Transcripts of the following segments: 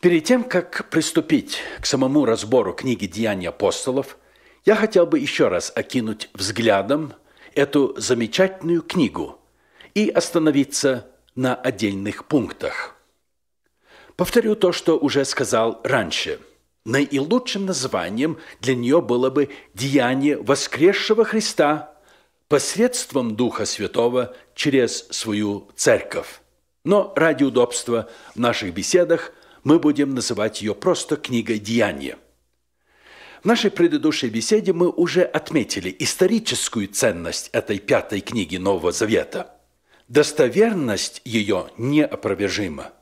Перед тем, как приступить к самому разбору книги «Деяний апостолов», я хотел бы еще раз окинуть взглядом эту замечательную книгу и остановиться на отдельных пунктах. Повторю то, что уже сказал раньше. Наилучшим названием для нее было бы «Деяние воскресшего Христа посредством Духа Святого через свою церковь». Но ради удобства в наших беседах – мы будем называть ее просто «Книга Деяния». В нашей предыдущей беседе мы уже отметили историческую ценность этой пятой книги Нового Завета. Достоверность ее неопровержима.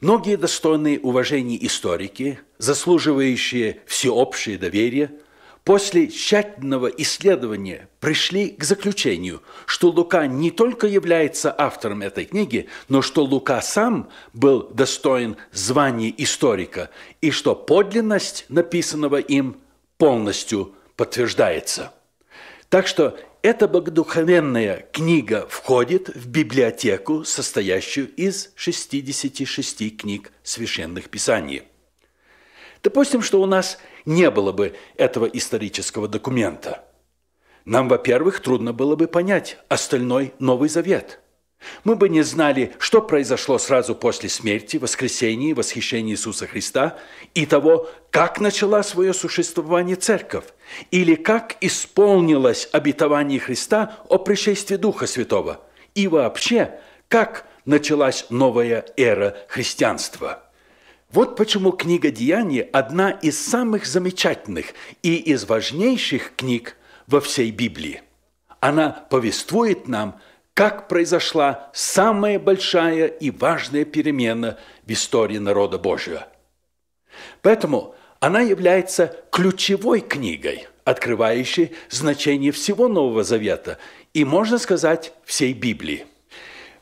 Многие достойные уважения историки, заслуживающие всеобщее доверие – после тщательного исследования пришли к заключению, что Лука не только является автором этой книги, но что Лука сам был достоин звания историка и что подлинность написанного им полностью подтверждается. Так что эта богодухновенная книга входит в библиотеку, состоящую из 66 книг священных писаний. Допустим, что у нас – не было бы этого исторического документа. Нам, во-первых, трудно было бы понять остальной Новый Завет. Мы бы не знали, что произошло сразу после смерти, воскресения и восхищения Иисуса Христа, и того, как начала свое существование Церковь, или как исполнилось обетование Христа о пришествии Духа Святого, и вообще, как началась новая эра христианства – вот почему книга Деяний одна из самых замечательных и из важнейших книг во всей Библии. Она повествует нам, как произошла самая большая и важная перемена в истории народа Божьего. Поэтому она является ключевой книгой, открывающей значение всего Нового Завета и, можно сказать, всей Библии.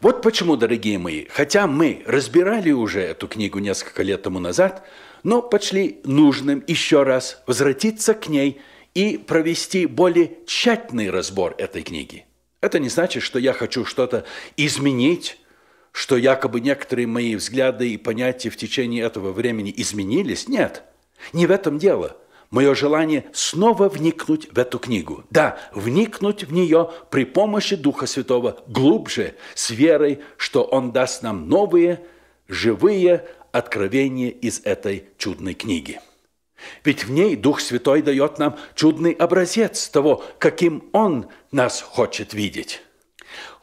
Вот почему, дорогие мои, хотя мы разбирали уже эту книгу несколько лет тому назад, но пошли нужным еще раз возвратиться к ней и провести более тщательный разбор этой книги. Это не значит, что я хочу что-то изменить, что якобы некоторые мои взгляды и понятия в течение этого времени изменились. Нет, не в этом дело – мое желание снова вникнуть в эту книгу. Да, вникнуть в нее при помощи Духа Святого глубже, с верой, что Он даст нам новые, живые откровения из этой чудной книги. Ведь в ней Дух Святой дает нам чудный образец того, каким Он нас хочет видеть.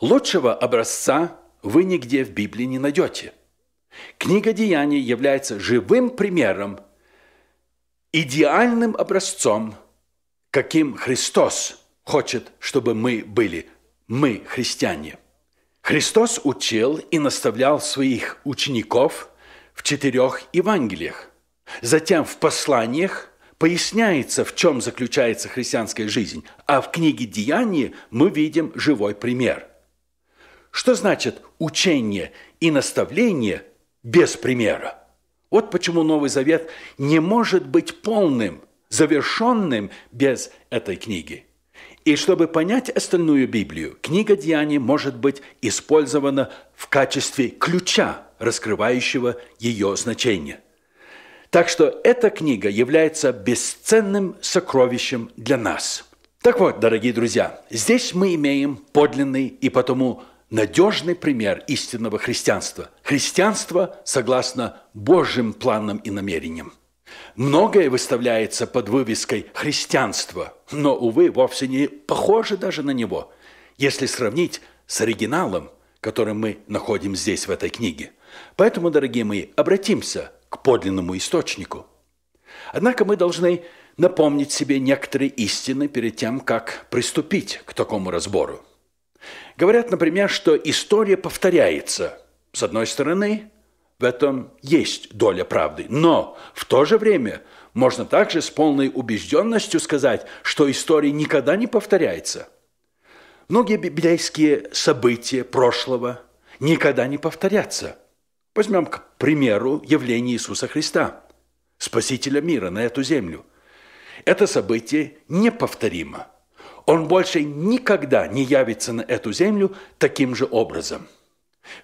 Лучшего образца вы нигде в Библии не найдете. Книга Деяний является живым примером – идеальным образцом, каким Христос хочет, чтобы мы были, мы, христиане. Христос учил и наставлял своих учеников в четырех Евангелиях. Затем в посланиях поясняется, в чем заключается христианская жизнь, а в книге Деяний мы видим живой пример. Что значит учение и наставление без примера? Вот почему Новый Завет не может быть полным, завершенным без этой книги. И чтобы понять остальную Библию, книга Деяний может быть использована в качестве ключа, раскрывающего ее значение. Так что эта книга является бесценным сокровищем для нас. Так вот, дорогие друзья, здесь мы имеем подлинный и потому надежный пример истинного христианства. Христианство согласно Божьим планам и намерениям. Многое выставляется под вывеской «христианство», но, увы, вовсе не похоже даже на него, если сравнить с оригиналом, который мы находим здесь, в этой книге. Поэтому, дорогие мои, обратимся к подлинному источнику. Однако мы должны напомнить себе некоторые истины перед тем, как приступить к такому разбору. Говорят, например, что история повторяется. С одной стороны, в этом есть доля правды, но в то же время можно также с полной убежденностью сказать, что история никогда не повторяется. Многие библейские события прошлого никогда не повторятся. Возьмем, к примеру, явление Иисуса Христа, Спасителя мира на эту землю. Это событие неповторимо он больше никогда не явится на эту землю таким же образом.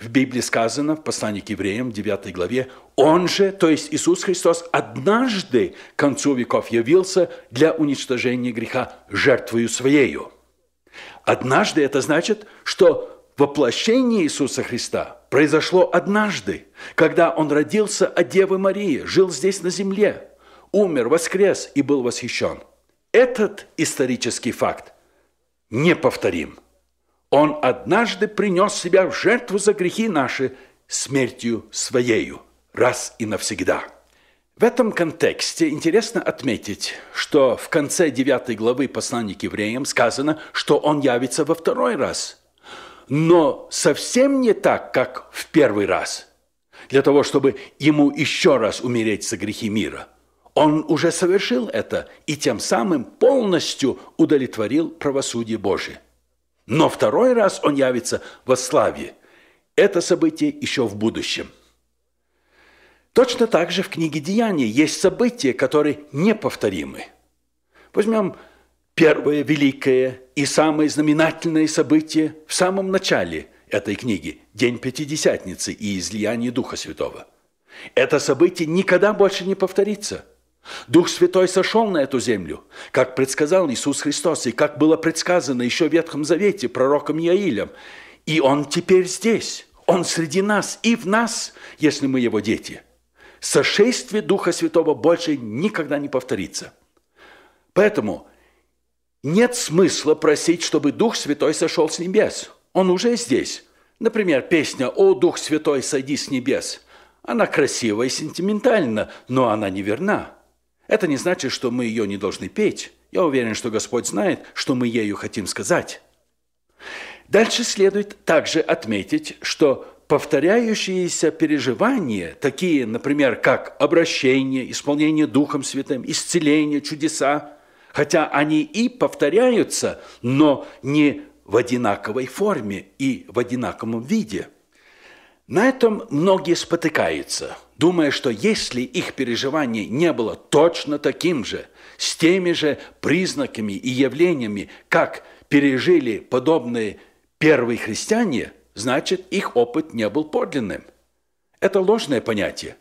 В Библии сказано, в послании к евреям, 9 главе, «Он же, то есть Иисус Христос, однажды к концу веков явился для уничтожения греха жертвою Своею». Однажды это значит, что воплощение Иисуса Христа произошло однажды, когда Он родился от Девы Марии, жил здесь на земле, умер, воскрес и был восхищен. Этот исторический факт неповторим. Он однажды принес себя в жертву за грехи наши смертью своею, раз и навсегда. В этом контексте интересно отметить, что в конце 9 главы послания к евреям сказано, что он явится во второй раз. Но совсем не так, как в первый раз, для того, чтобы ему еще раз умереть за грехи мира – он уже совершил это и тем самым полностью удовлетворил правосудие Божие. Но второй раз он явится во славе. Это событие еще в будущем. Точно так же в книге «Деяний» есть события, которые неповторимы. Возьмем первое великое и самое знаменательное событие в самом начале этой книги – День Пятидесятницы и излияние Духа Святого. Это событие никогда больше не повторится – Дух Святой сошел на эту землю, как предсказал Иисус Христос, и как было предсказано еще в Ветхом Завете пророком Яилем. И Он теперь здесь, Он среди нас и в нас, если мы Его дети. Сошествие Духа Святого больше никогда не повторится. Поэтому нет смысла просить, чтобы Дух Святой сошел с небес. Он уже здесь. Например, песня «О, Дух Святой, сойди с небес». Она красивая, и сентиментальна, но она не верна – это не значит, что мы ее не должны петь. Я уверен, что Господь знает, что мы ею хотим сказать. Дальше следует также отметить, что повторяющиеся переживания, такие, например, как обращение, исполнение Духом Святым, исцеление, чудеса, хотя они и повторяются, но не в одинаковой форме и в одинаковом виде. На этом многие спотыкаются – думая, что если их переживание не было точно таким же, с теми же признаками и явлениями, как пережили подобные первые христиане, значит, их опыт не был подлинным. Это ложное понятие.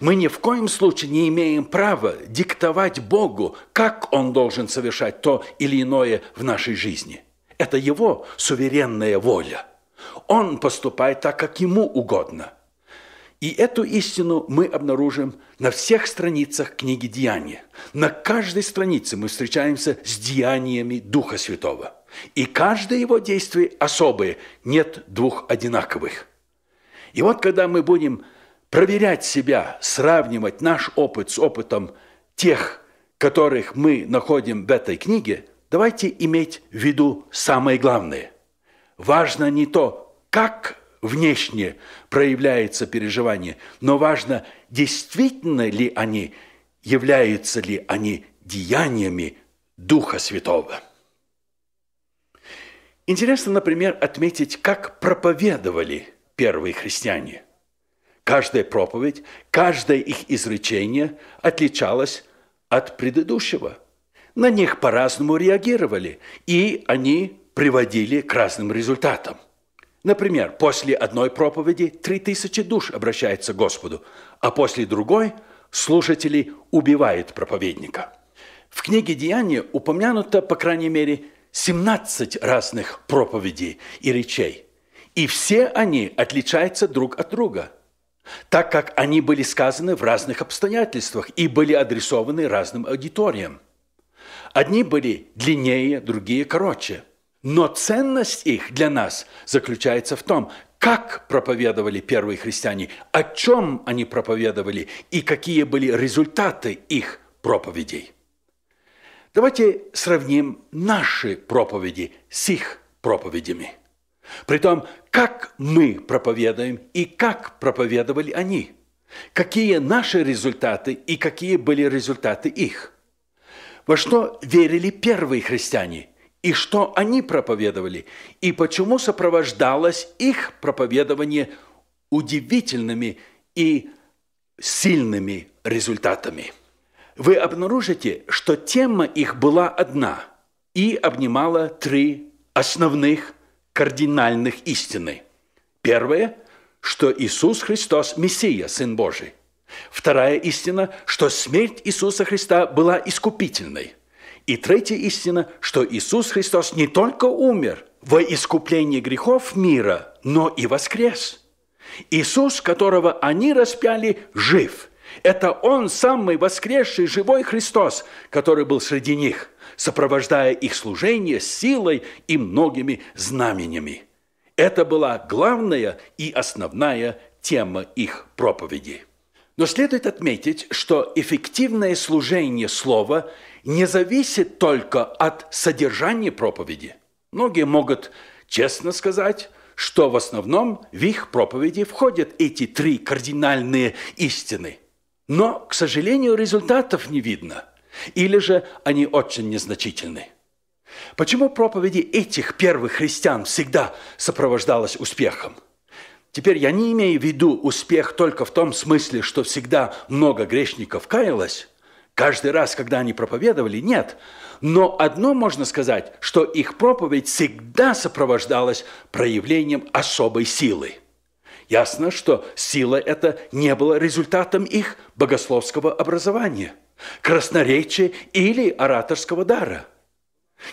Мы ни в коем случае не имеем права диктовать Богу, как Он должен совершать то или иное в нашей жизни. Это Его суверенная воля. Он поступает так, как Ему угодно – и эту истину мы обнаружим на всех страницах книги «Деяния». На каждой странице мы встречаемся с деяниями Духа Святого. И каждое его действие особое, нет двух одинаковых. И вот когда мы будем проверять себя, сравнивать наш опыт с опытом тех, которых мы находим в этой книге, давайте иметь в виду самое главное. Важно не то, как внешне проявляется переживание, но важно, действительно ли они, являются ли они деяниями Духа Святого. Интересно, например, отметить, как проповедовали первые христиане. Каждая проповедь, каждое их изречение отличалось от предыдущего. На них по-разному реагировали, и они приводили к разным результатам – Например, после одной проповеди три тысячи душ обращается к Господу, а после другой слушатели убивают проповедника. В книге «Деяния» упомянуто, по крайней мере, 17 разных проповедей и речей. И все они отличаются друг от друга, так как они были сказаны в разных обстоятельствах и были адресованы разным аудиториям. Одни были длиннее, другие короче – но ценность их для нас заключается в том, как проповедовали первые христиане, о чем они проповедовали и какие были результаты их проповедей. Давайте сравним наши проповеди с их проповедями. Притом, как мы проповедуем и как проповедовали они. Какие наши результаты и какие были результаты их. Во что верили первые христиане и что они проповедовали, и почему сопровождалось их проповедование удивительными и сильными результатами. Вы обнаружите, что тема их была одна и обнимала три основных кардинальных истины. Первое, что Иисус Христос – Мессия, Сын Божий. Вторая истина, что смерть Иисуса Христа была искупительной – и третья истина, что Иисус Христос не только умер во искупление грехов мира, но и воскрес. Иисус, которого они распяли, жив – это Он, самый воскресший, живой Христос, который был среди них, сопровождая их служение силой и многими знаменями. Это была главная и основная тема их проповеди. Но следует отметить, что эффективное служение слова не зависит только от содержания проповеди. Многие могут честно сказать, что в основном в их проповеди входят эти три кардинальные истины. Но, к сожалению, результатов не видно. Или же они очень незначительны. Почему проповеди этих первых христиан всегда сопровождалась успехом? Теперь я не имею в виду успех только в том смысле, что всегда много грешников каялось, каждый раз, когда они проповедовали, нет. Но одно можно сказать, что их проповедь всегда сопровождалась проявлением особой силы. Ясно, что сила эта не была результатом их богословского образования, красноречия или ораторского дара.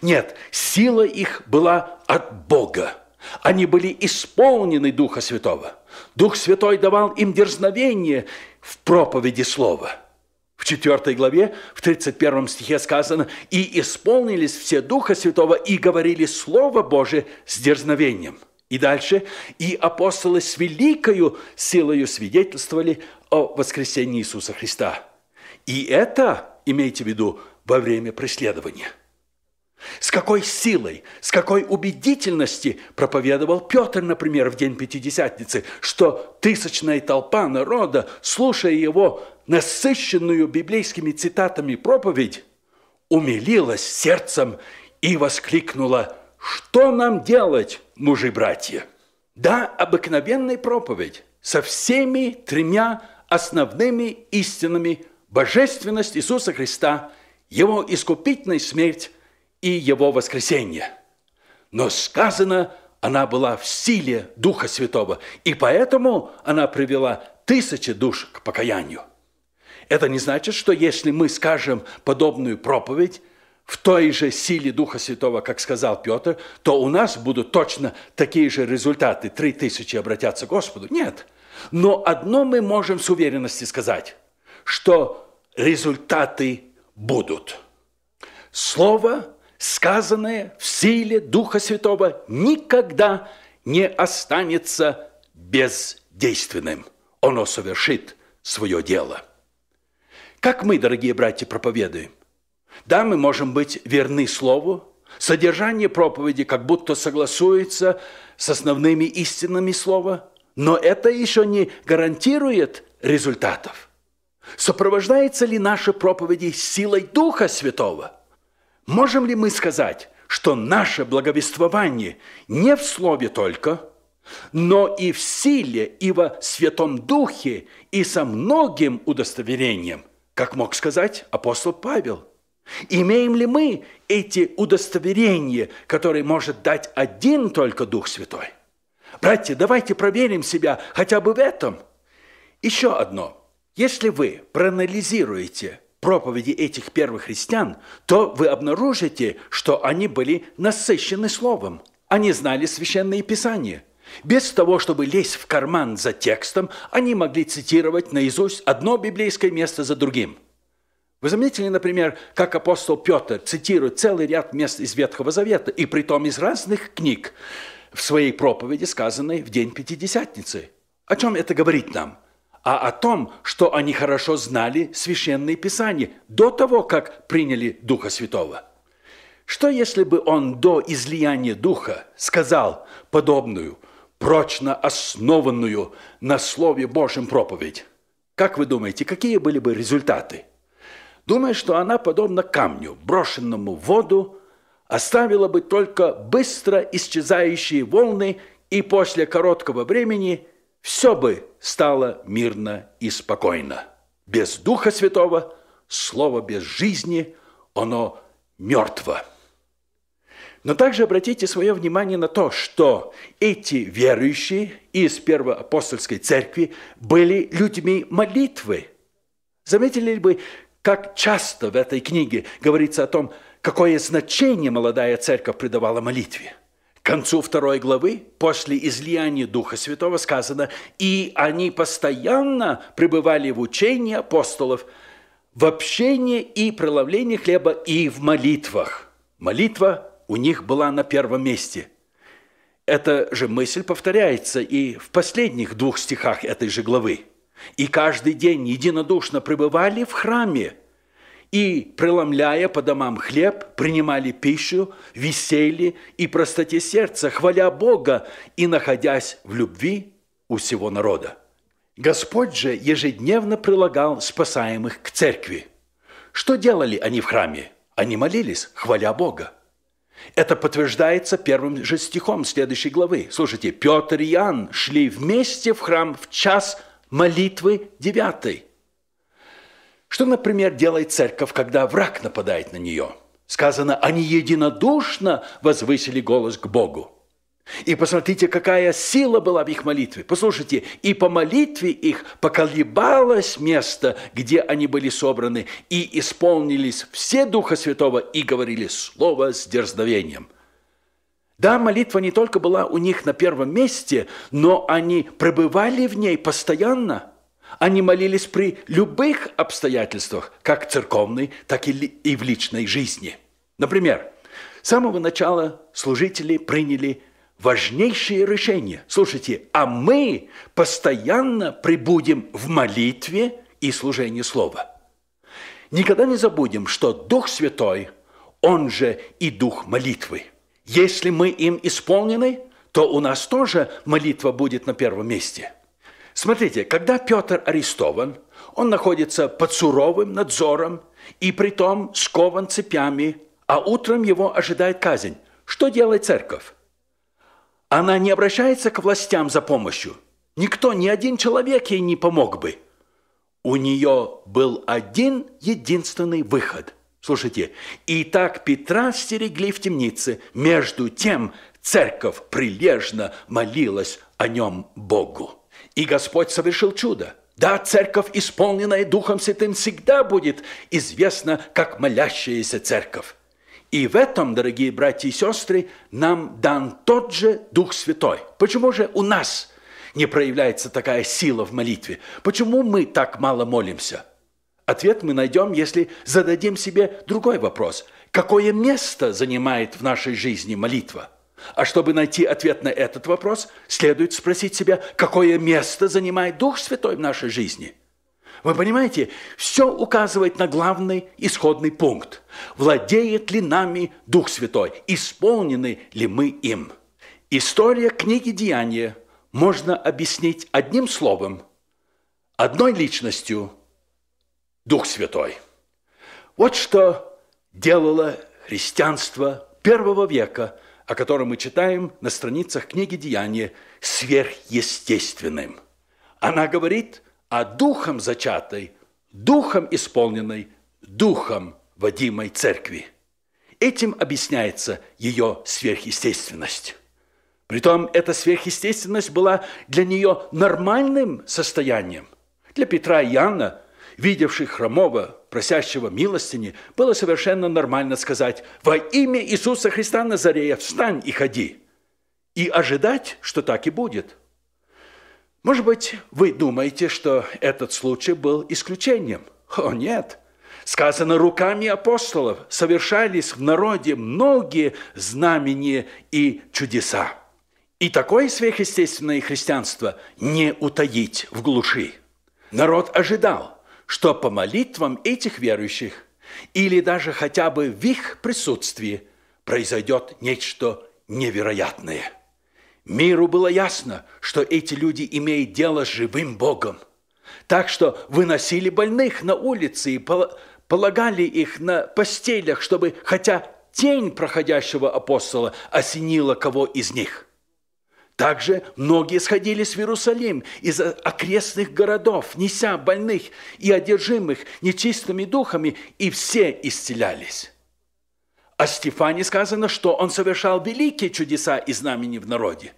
Нет, сила их была от Бога. Они были исполнены Духа Святого. Дух Святой давал им дерзновение в проповеди Слова. В 4 главе, в 31 стихе сказано, «И исполнились все Духа Святого и говорили Слово Божие с дерзновением». И дальше, «И апостолы с великою силою свидетельствовали о воскресении Иисуса Христа». И это, имейте в виду, во время преследования – с какой силой, с какой убедительности проповедовал Петр, например, в день Пятидесятницы, что тысячная толпа народа, слушая его насыщенную библейскими цитатами проповедь, умилилась сердцем и воскликнула «Что нам делать, мужи-братья?» Да, обыкновенная проповедь со всеми тремя основными истинами божественность Иисуса Христа, Его искупительная смерть, и его воскресение. Но сказано, она была в силе Духа Святого, и поэтому она привела тысячи душ к покаянию. Это не значит, что если мы скажем подобную проповедь в той же силе Духа Святого, как сказал Петр, то у нас будут точно такие же результаты, три тысячи обратятся к Господу. Нет. Но одно мы можем с уверенностью сказать, что результаты будут. Слово сказанное в силе Духа Святого, никогда не останется бездейственным. Оно совершит свое дело. Как мы, дорогие братья, проповедуем? Да, мы можем быть верны Слову, содержание проповеди как будто согласуется с основными истинами Слова, но это еще не гарантирует результатов. Сопровождается ли наша проповеди силой Духа Святого – Можем ли мы сказать, что наше благовествование не в слове только, но и в силе, и во Святом Духе, и со многим удостоверением, как мог сказать апостол Павел? Имеем ли мы эти удостоверения, которые может дать один только Дух Святой? Братья, давайте проверим себя хотя бы в этом. Еще одно. Если вы проанализируете – проповеди этих первых христиан, то вы обнаружите, что они были насыщены словом. Они знали священные писания. Без того, чтобы лезть в карман за текстом, они могли цитировать наизусть одно библейское место за другим. Вы заметили, например, как апостол Петр цитирует целый ряд мест из Ветхого Завета, и при том из разных книг, в своей проповеди, сказанной в день Пятидесятницы. О чем это говорит нам? а о том, что они хорошо знали Священные Писания до того, как приняли Духа Святого. Что если бы он до излияния Духа сказал подобную, прочно основанную на Слове Божьем проповедь? Как вы думаете, какие были бы результаты? Думаю, что она подобна камню, брошенному в воду, оставила бы только быстро исчезающие волны и после короткого времени – все бы стало мирно и спокойно. Без Духа Святого, слово без жизни, оно мертво. Но также обратите свое внимание на то, что эти верующие из Первоапостольской церкви были людьми молитвы. Заметили ли вы, как часто в этой книге говорится о том, какое значение молодая церковь придавала молитве – к концу второй главы, после излияния Духа Святого, сказано, «И они постоянно пребывали в учении апостолов, в общении и проловлении хлеба, и в молитвах». Молитва у них была на первом месте. Эта же мысль повторяется и в последних двух стихах этой же главы. «И каждый день единодушно пребывали в храме, и, преломляя по домам хлеб, принимали пищу, веселье и простоте сердца, хваля Бога и находясь в любви у всего народа. Господь же ежедневно прилагал спасаемых к церкви. Что делали они в храме? Они молились, хваля Бога. Это подтверждается первым же стихом следующей главы. Слушайте, Петр и Иоанн шли вместе в храм в час молитвы девятой. Что, например, делает церковь, когда враг нападает на нее? Сказано, они единодушно возвысили голос к Богу. И посмотрите, какая сила была в их молитве. Послушайте, и по молитве их поколебалось место, где они были собраны, и исполнились все Духа Святого и говорили слово с дерзновением. Да, молитва не только была у них на первом месте, но они пребывали в ней постоянно – они молились при любых обстоятельствах, как церковной, так и в личной жизни. Например, с самого начала служители приняли важнейшие решения. Слушайте, а мы постоянно прибудем в молитве и служении Слова. Никогда не забудем, что Дух Святой, Он же и Дух молитвы. Если мы им исполнены, то у нас тоже молитва будет на первом месте – Смотрите, когда Петр арестован, он находится под суровым надзором и притом скован цепями, а утром его ожидает казнь. Что делает церковь? Она не обращается к властям за помощью. Никто, ни один человек ей не помог бы. У нее был один единственный выход. Слушайте, и так Петра стерегли в темнице. Между тем церковь прилежно молилась о нем Богу. И Господь совершил чудо. Да, церковь, исполненная Духом Святым, всегда будет известна как молящаяся церковь. И в этом, дорогие братья и сестры, нам дан тот же Дух Святой. Почему же у нас не проявляется такая сила в молитве? Почему мы так мало молимся? Ответ мы найдем, если зададим себе другой вопрос. Какое место занимает в нашей жизни молитва? А чтобы найти ответ на этот вопрос, следует спросить себя, какое место занимает Дух Святой в нашей жизни. Вы понимаете, все указывает на главный исходный пункт. Владеет ли нами Дух Святой? Исполнены ли мы им? История книги «Деяния» можно объяснить одним словом, одной личностью – Дух Святой. Вот что делало христианство первого века – о котором мы читаем на страницах книги «Деяния» сверхъестественным. Она говорит о духом зачатой, духом исполненной, духом водимой церкви. Этим объясняется ее сверхъестественность. Притом эта сверхъестественность была для нее нормальным состоянием. Для Петра и Иоанна, видевших хромого, просящего милостини, было совершенно нормально сказать «Во имя Иисуса Христа Назарея встань и ходи!» и ожидать, что так и будет. Может быть, вы думаете, что этот случай был исключением? О, нет! Сказано руками апостолов, совершались в народе многие знамения и чудеса. И такое сверхъестественное христианство не утаить в глуши. Народ ожидал – что по молитвам этих верующих или даже хотя бы в их присутствии произойдет нечто невероятное. Миру было ясно, что эти люди имеют дело с живым Богом. Так что выносили больных на улице и полагали их на постелях, чтобы хотя тень проходящего апостола осенила кого из них. Также многие сходились в Иерусалим из окрестных городов, неся больных и одержимых нечистыми духами, и все исцелялись. О Стефане сказано, что он совершал великие чудеса и знамени в народе.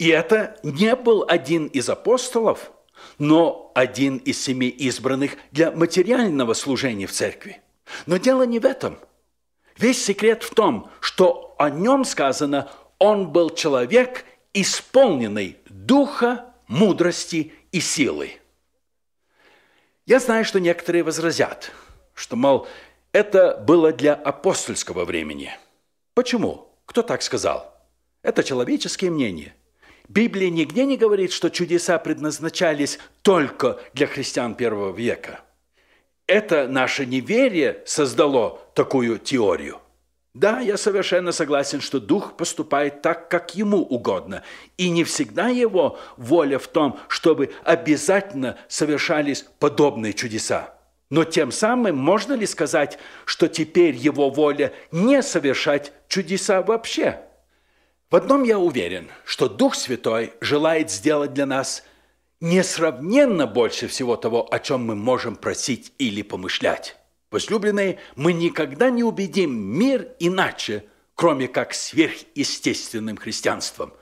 И это не был один из апостолов, но один из семи избранных для материального служения в церкви. Но дело не в этом. Весь секрет в том, что о нем сказано, он был человек – исполненный духа, мудрости и силы. Я знаю, что некоторые возразят, что, мол, это было для апостольского времени. Почему? Кто так сказал? Это человеческие мнения. Библия нигде не говорит, что чудеса предназначались только для христиан первого века. Это наше неверие создало такую теорию. Да, я совершенно согласен, что дух поступает так, как ему угодно. И не всегда его воля в том, чтобы обязательно совершались подобные чудеса. Но тем самым можно ли сказать, что теперь его воля не совершать чудеса вообще? В одном я уверен, что Дух Святой желает сделать для нас несравненно больше всего того, о чем мы можем просить или помышлять. Возлюбленные, мы никогда не убедим мир иначе, кроме как сверхъестественным христианством.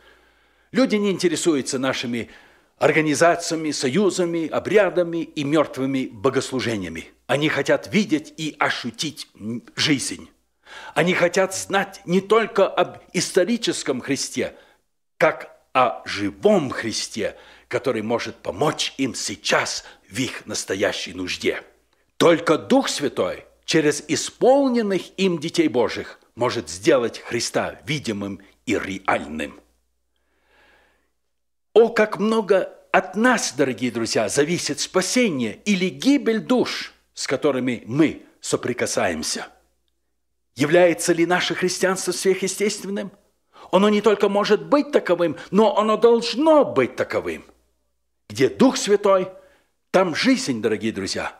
Люди не интересуются нашими организациями, союзами, обрядами и мертвыми богослужениями. Они хотят видеть и ощутить жизнь. Они хотят знать не только об историческом Христе, как о живом Христе, который может помочь им сейчас в их настоящей нужде. Только Дух Святой через исполненных им детей Божьих может сделать Христа видимым и реальным. О, как много от нас, дорогие друзья, зависит спасение или гибель душ, с которыми мы соприкасаемся. Является ли наше христианство сверхъестественным? Оно не только может быть таковым, но оно должно быть таковым. Где Дух Святой, там жизнь, дорогие друзья –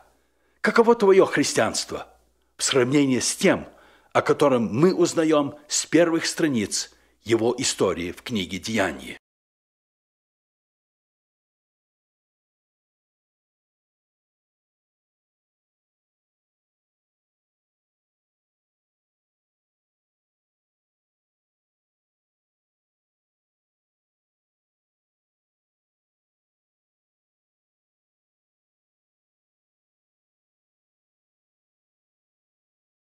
Каково твое христианство в сравнении с тем, о котором мы узнаем с первых страниц его истории в книге «Деяния»?